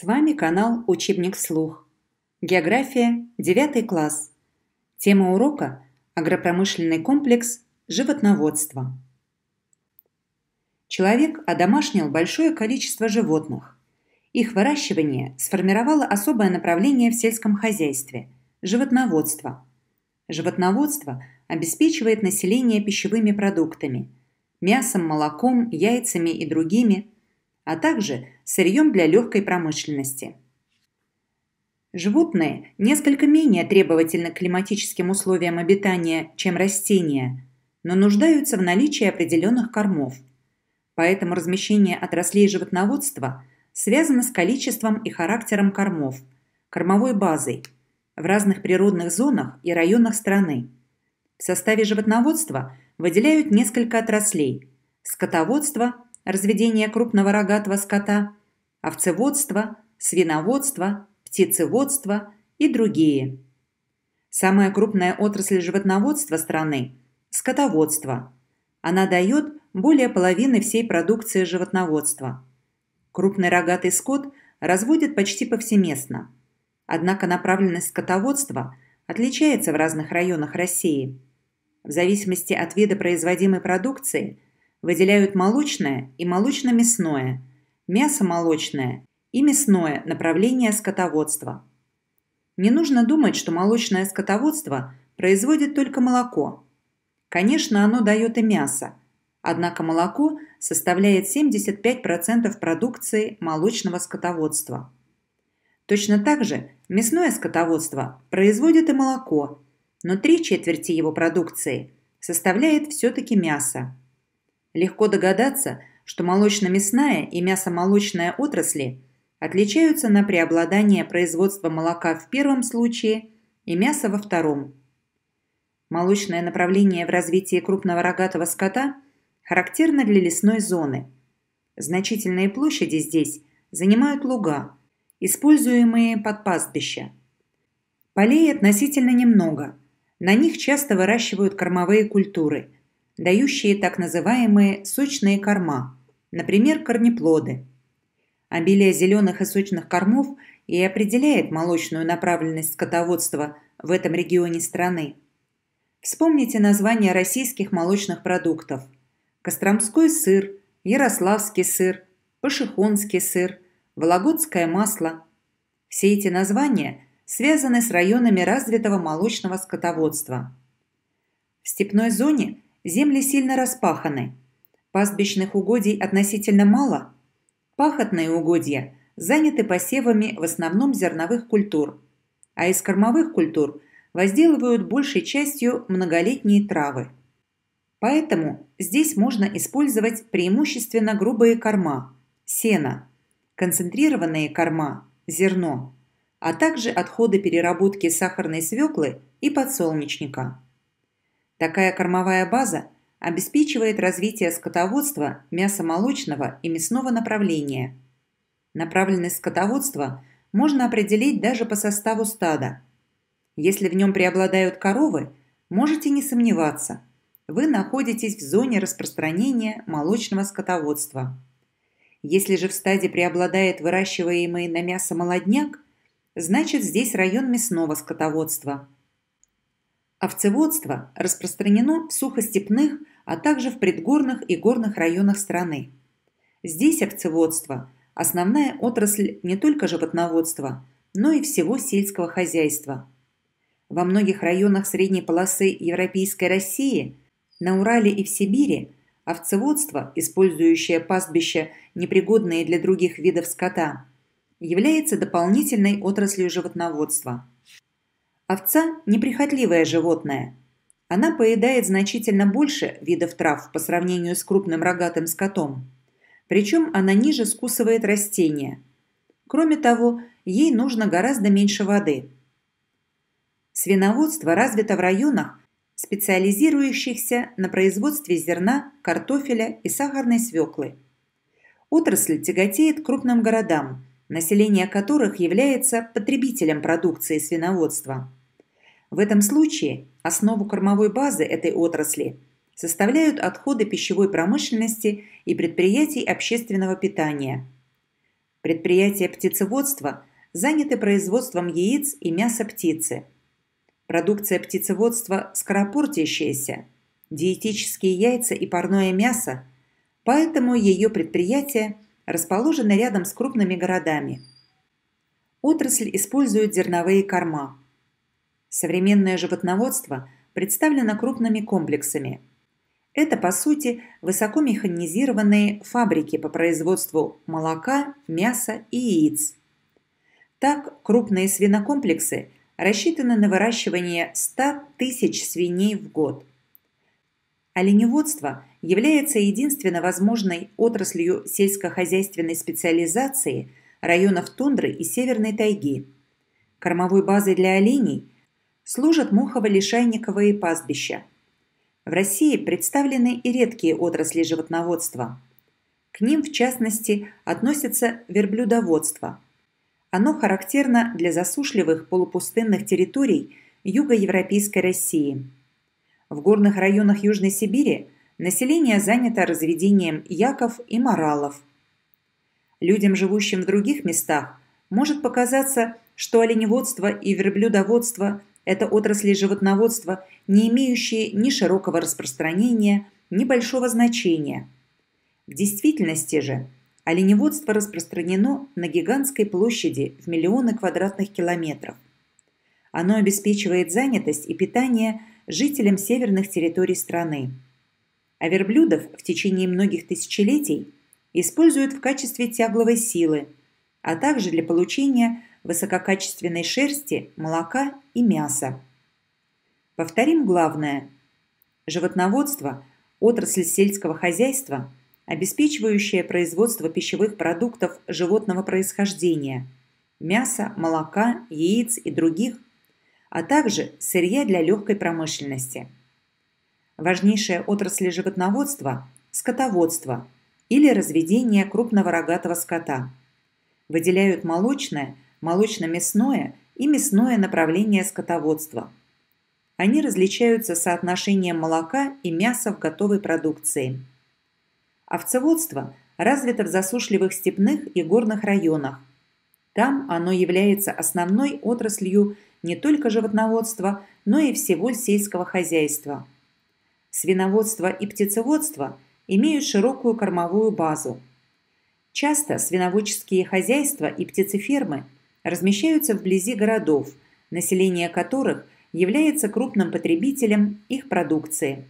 С вами канал «Учебник Слух. География, 9 класс. Тема урока – агропромышленный комплекс животноводство. Человек одомашнил большое количество животных. Их выращивание сформировало особое направление в сельском хозяйстве – животноводство. Животноводство обеспечивает население пищевыми продуктами – мясом, молоком, яйцами и другими – а также сырьем для легкой промышленности. Животные несколько менее требовательны к климатическим условиям обитания, чем растения, но нуждаются в наличии определенных кормов. Поэтому размещение отраслей животноводства связано с количеством и характером кормов, кормовой базой в разных природных зонах и районах страны. В составе животноводства выделяют несколько отраслей – скотоводство, разведение крупного рогатого скота, овцеводство, свиноводство, птицеводство и другие. Самая крупная отрасль животноводства страны – скотоводство. Она дает более половины всей продукции животноводства. Крупный рогатый скот разводят почти повсеместно. Однако направленность скотоводства отличается в разных районах России. В зависимости от вида производимой продукции – Выделяют молочное и молочно-мясное, мясо-молочное и мясное направление скотоводства. Не нужно думать, что молочное скотоводство производит только молоко. Конечно, оно дает и мясо, однако молоко составляет 75% продукции молочного скотоводства. Точно так же мясное скотоводство производит и молоко, но три четверти его продукции составляет все-таки мясо. Легко догадаться, что молочно-мясная и мясо-молочная отрасли отличаются на преобладание производства молока в первом случае и мяса во втором. Молочное направление в развитии крупного рогатого скота характерно для лесной зоны. Значительные площади здесь занимают луга, используемые под пастбища. Полей относительно немного. На них часто выращивают кормовые культуры – дающие так называемые сочные корма, например, корнеплоды. Обилие зеленых и сочных кормов и определяет молочную направленность скотоводства в этом регионе страны. Вспомните названия российских молочных продуктов. Костромской сыр, Ярославский сыр, Пашихонский сыр, Вологодское масло. Все эти названия связаны с районами развитого молочного скотоводства. В степной зоне – Земли сильно распаханы. Пастбищных угодий относительно мало. Пахотные угодья заняты посевами в основном зерновых культур, а из кормовых культур возделывают большей частью многолетние травы. Поэтому здесь можно использовать преимущественно грубые корма – сено, концентрированные корма – зерно, а также отходы переработки сахарной свеклы и подсолнечника – Такая кормовая база обеспечивает развитие скотоводства, мясомолочного и мясного направления. Направленность скотоводства можно определить даже по составу стада. Если в нем преобладают коровы, можете не сомневаться, вы находитесь в зоне распространения молочного скотоводства. Если же в стаде преобладает выращиваемый на мясо молодняк, значит здесь район мясного скотоводства – Овцеводство распространено в сухостепных, а также в предгорных и горных районах страны. Здесь овцеводство – основная отрасль не только животноводства, но и всего сельского хозяйства. Во многих районах средней полосы Европейской России, на Урале и в Сибири овцеводство, использующее пастбища, непригодные для других видов скота, является дополнительной отраслью животноводства. Овца – неприхотливое животное. Она поедает значительно больше видов трав по сравнению с крупным рогатым скотом. Причем она ниже скусывает растения. Кроме того, ей нужно гораздо меньше воды. Свиноводство развито в районах, специализирующихся на производстве зерна, картофеля и сахарной свеклы. Отрасль тяготеет крупным городам, население которых является потребителем продукции свиноводства. В этом случае основу кормовой базы этой отрасли составляют отходы пищевой промышленности и предприятий общественного питания. Предприятия птицеводства заняты производством яиц и мяса птицы. Продукция птицеводства скоропортящаяся, диетические яйца и парное мясо, поэтому ее предприятия расположены рядом с крупными городами. Отрасль использует зерновые корма – Современное животноводство представлено крупными комплексами. Это, по сути, высоко механизированные фабрики по производству молока, мяса и яиц. Так, крупные свинокомплексы рассчитаны на выращивание 100 тысяч свиней в год. Оленеводство является единственно возможной отраслью сельскохозяйственной специализации районов тундры и северной тайги. Кормовой базой для оленей служат мохово-лишайниковые пастбища. В России представлены и редкие отрасли животноводства. К ним, в частности, относится верблюдоводство. Оно характерно для засушливых полупустынных территорий юго-европейской России. В горных районах Южной Сибири население занято разведением яков и моралов. Людям, живущим в других местах, может показаться, что оленеводство и верблюдоводство это отрасли животноводства, не имеющие ни широкого распространения, ни большого значения. В действительности же оленеводство распространено на гигантской площади в миллионы квадратных километров. Оно обеспечивает занятость и питание жителям северных территорий страны. А верблюдов в течение многих тысячелетий используют в качестве тягловой силы, а также для получения высококачественной шерсти, молока и мяса. Повторим главное. Животноводство – отрасль сельского хозяйства, обеспечивающая производство пищевых продуктов животного происхождения – мяса, молока, яиц и других, а также сырья для легкой промышленности. Важнейшая отрасль животноводства – скотоводство или разведение крупного рогатого скота. Выделяют молочное – молочно-мясное и мясное направление скотоводства. Они различаются соотношением молока и мяса в готовой продукции. Овцеводство развито в засушливых степных и горных районах. Там оно является основной отраслью не только животноводства, но и всего сельского хозяйства. Свиноводство и птицеводство имеют широкую кормовую базу. Часто свиноводческие хозяйства и птицефермы – размещаются вблизи городов, население которых является крупным потребителем их продукции.